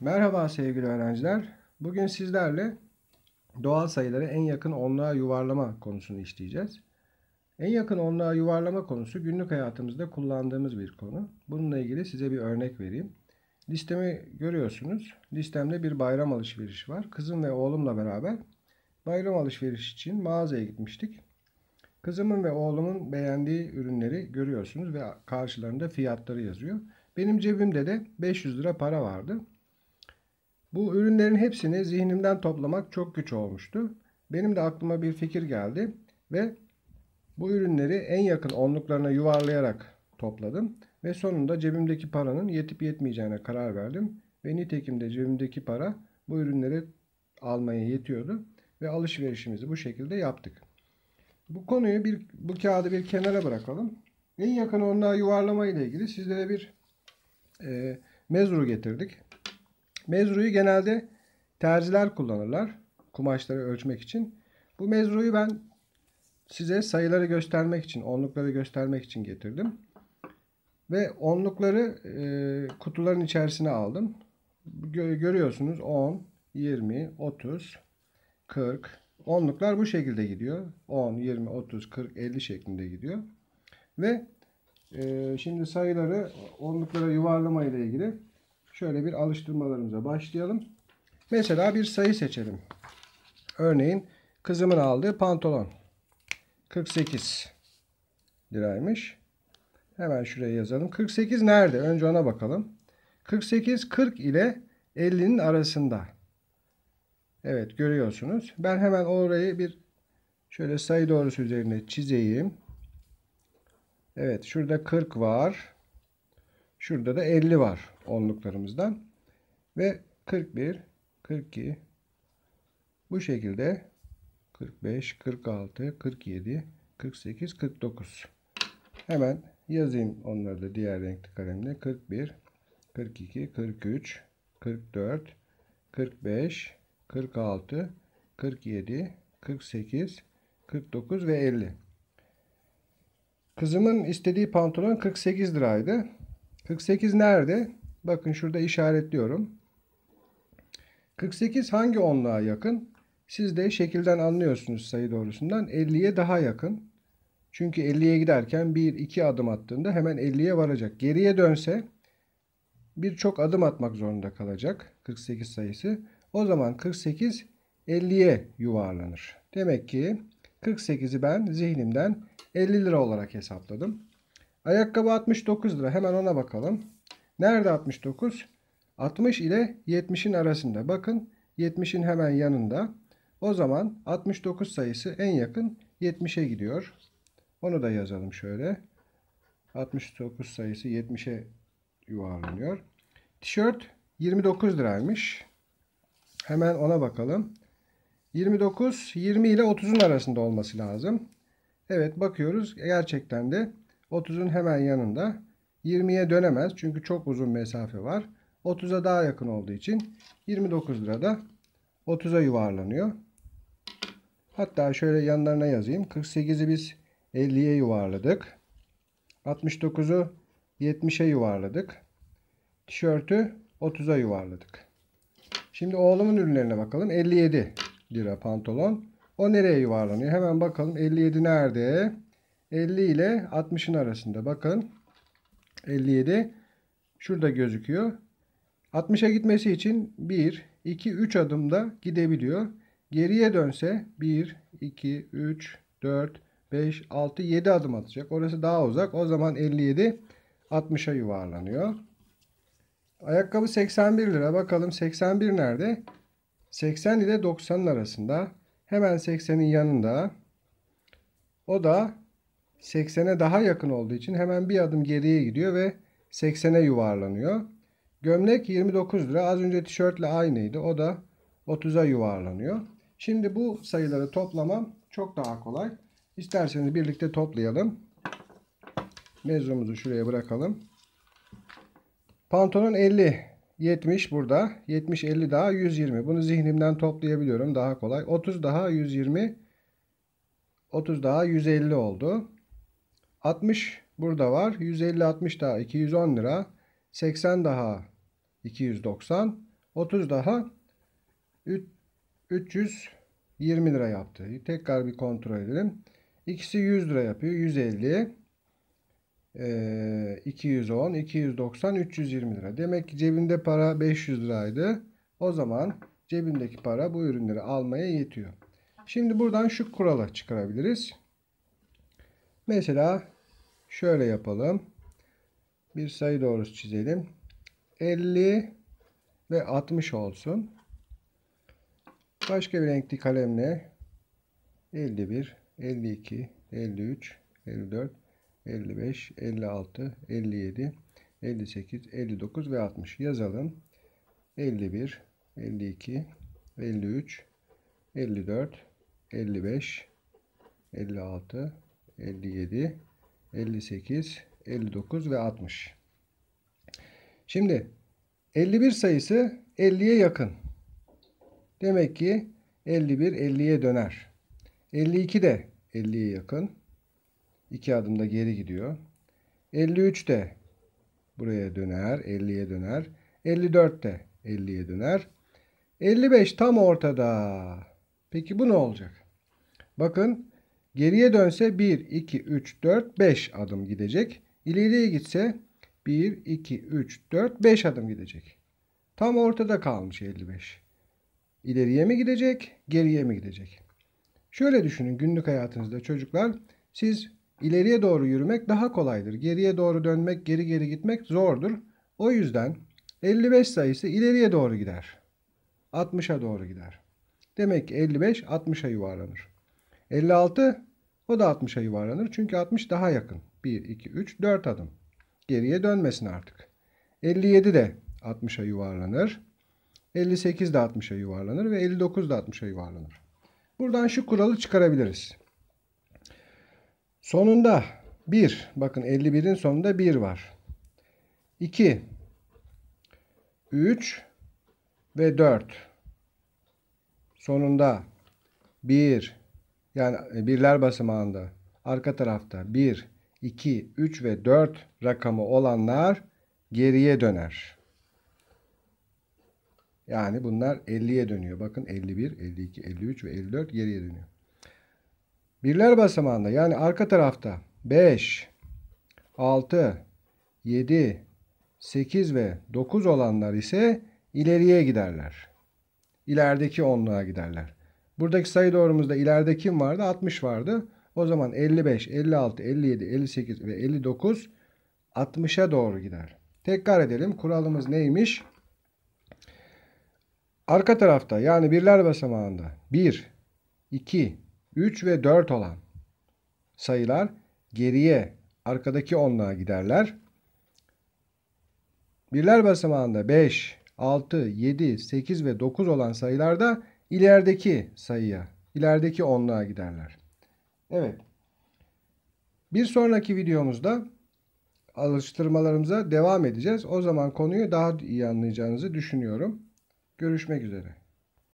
Merhaba sevgili öğrenciler. Bugün sizlerle doğal sayıları en yakın onluğa yuvarlama konusunu işleyeceğiz. En yakın onluğa yuvarlama konusu günlük hayatımızda kullandığımız bir konu. Bununla ilgili size bir örnek vereyim. Listemi görüyorsunuz. Listemde bir bayram alışverişi var. Kızım ve oğlumla beraber bayram alışverişi için mağazaya gitmiştik. Kızımın ve oğlumun beğendiği ürünleri görüyorsunuz ve karşılarında fiyatları yazıyor. Benim cebimde de 500 lira para vardı. Bu ürünlerin hepsini zihnimden toplamak çok güç olmuştu. Benim de aklıma bir fikir geldi ve bu ürünleri en yakın onluklarına yuvarlayarak topladım ve sonunda cebimdeki paranın yetip yetmeyeceğine karar verdim ve nitekim de cebimdeki para bu ürünleri almaya yetiyordu ve alışverişimizi bu şekilde yaptık. Bu konuyu bir bu kağıdı bir kenara bırakalım. En yakın onluğa yuvarlama ile ilgili sizlere bir e, mezuru getirdik. Mezruyu genelde terziler kullanırlar kumaşları ölçmek için. Bu mezruyu ben size sayıları göstermek için, onlukları göstermek için getirdim. Ve onlukları e, kutuların içerisine aldım. Gö görüyorsunuz 10, 20, 30, 40. Onluklar bu şekilde gidiyor. 10, 20, 30, 40, 50 şeklinde gidiyor. Ve e, şimdi sayıları onluklara yuvarlama ile ilgili Şöyle bir alıştırmalarımıza başlayalım. Mesela bir sayı seçelim. Örneğin kızımın aldığı pantolon 48 liraymış. Hemen şuraya yazalım. 48 nerede? Önce ona bakalım. 48 40 ile 50'nin arasında. Evet görüyorsunuz. Ben hemen orayı bir şöyle sayı doğrusu üzerine çizeyim. Evet şurada 40 var. Şurada da 50 var onluklarımızdan. Ve 41, 42 bu şekilde 45, 46, 47, 48, 49. Hemen yazayım onları da diğer renkli kalemle. 41, 42, 43, 44, 45, 46, 47, 48, 49 ve 50. Kızımın istediği pantolon 48 liraydı. 48 nerede? Bakın şurada işaretliyorum. 48 hangi onluğa yakın? Siz de şekilden anlıyorsunuz sayı doğrusundan. 50'ye daha yakın. Çünkü 50'ye giderken 1-2 adım attığında hemen 50'ye varacak. Geriye dönse birçok adım atmak zorunda kalacak 48 sayısı. O zaman 48 50'ye yuvarlanır. Demek ki 48'i ben zihnimden 50 lira olarak hesapladım. Ayakkabı 69 lira. Hemen ona bakalım. Nerede 69? 60 ile 70'in arasında. Bakın 70'in hemen yanında. O zaman 69 sayısı en yakın 70'e gidiyor. Onu da yazalım şöyle. 69 sayısı 70'e yuvarlanıyor. Tişört 29 liraymış. Hemen ona bakalım. 29, 20 ile 30'un arasında olması lazım. Evet bakıyoruz. Gerçekten de 30'un hemen yanında. 20'ye dönemez çünkü çok uzun mesafe var. 30'a daha yakın olduğu için 29 lirada 30'a yuvarlanıyor. Hatta şöyle yanlarına yazayım. 48'i biz 50'ye yuvarladık. 69'u 70'e yuvarladık. Tişörtü 30'a yuvarladık. Şimdi oğlumun ürünlerine bakalım. 57 lira pantolon. O nereye yuvarlanıyor? Hemen bakalım. 57 nerede? 50 ile 60'ın arasında. Bakın 57 şurada gözüküyor. 60'a gitmesi için 1, 2, 3 adımda gidebiliyor. Geriye dönse 1, 2, 3, 4, 5, 6, 7 adım atacak. Orası daha uzak. O zaman 57 60'a yuvarlanıyor. Ayakkabı 81 lira. Bakalım 81 nerede? 80 ile 90'ın arasında. Hemen 80'in yanında. O da 80'e daha yakın olduğu için hemen bir adım geriye gidiyor ve 80'e yuvarlanıyor. Gömlek 29 lira. Az önce tişörtle aynıydı. O da 30'a yuvarlanıyor. Şimdi bu sayıları toplamam çok daha kolay. İsterseniz birlikte toplayalım. Mezumuzu şuraya bırakalım. Pantolon 50, 70 burada. 70, 50 daha 120. Bunu zihnimden toplayabiliyorum daha kolay. 30 daha 120, 30 daha 150 oldu. 60 burada var. 150-60 daha 210 lira. 80 daha 290. 30 daha 320 lira yaptı. Tekrar bir kontrol edelim. İkisi 100 lira yapıyor. 150 210, 290, 320 lira. Demek ki cebinde para 500 liraydı. O zaman cebindeki para bu ürünleri almaya yetiyor. Şimdi buradan şu kurala çıkarabiliriz. Mesela şöyle yapalım. Bir sayı doğrusu çizelim. 50 ve 60 olsun. Başka bir renkli kalemle 51, 52, 53, 54, 55, 56, 57, 58, 59 ve 60 yazalım. 51, 52, 53, 54, 55, 56, 57, 58, 59 ve 60. Şimdi 51 sayısı 50'ye yakın. Demek ki 51 50'ye döner. 52 de 50'ye yakın. İki adımda geri gidiyor. 53 de buraya döner, 50'ye döner. 54 de 50'ye döner. 55 tam ortada. Peki bu ne olacak? Bakın Geriye dönse 1, 2, 3, 4, 5 adım gidecek. İleriye gitse 1, 2, 3, 4, 5 adım gidecek. Tam ortada kalmış 55. İleriye mi gidecek, geriye mi gidecek? Şöyle düşünün günlük hayatınızda çocuklar. Siz ileriye doğru yürümek daha kolaydır. Geriye doğru dönmek, geri geri gitmek zordur. O yüzden 55 sayısı ileriye doğru gider. 60'a doğru gider. Demek ki 55 60'a yuvarlanır. 56 o da 60'a yuvarlanır. Çünkü 60 daha yakın. 1, 2, 3, 4 adım. Geriye dönmesin artık. 57 de 60'a yuvarlanır. 58 de 60'a yuvarlanır ve 59 da 60'a yuvarlanır. Buradan şu kuralı çıkarabiliriz. Sonunda 1. Bakın 51'in sonunda 1 var. 2 3 ve 4 sonunda 1 yani e, birler basamağında arka tarafta 1, 2, 3 ve 4 rakamı olanlar geriye döner. Yani bunlar 50'ye dönüyor. Bakın 51, 52, 53 ve 54 geriye dönüyor. Birler basamağında yani arka tarafta 5, 6, 7, 8 ve 9 olanlar ise ileriye giderler. İlerideki onluğa giderler. Buradaki sayı doğrumuzda ileride kim vardı? 60 vardı. O zaman 55, 56, 57, 58 ve 59 60'a doğru gider. Tekrar edelim. Kuralımız neymiş? Arka tarafta yani birler basamağında 1, 2, 3 ve 4 olan sayılar geriye arkadaki onluğa giderler. Birler basamağında 5, 6, 7, 8 ve 9 olan sayılar da ilerideki sayıya, ilerideki onluğa giderler. Evet. Bir sonraki videomuzda alıştırmalarımıza devam edeceğiz. O zaman konuyu daha iyi anlayacağınızı düşünüyorum. Görüşmek üzere.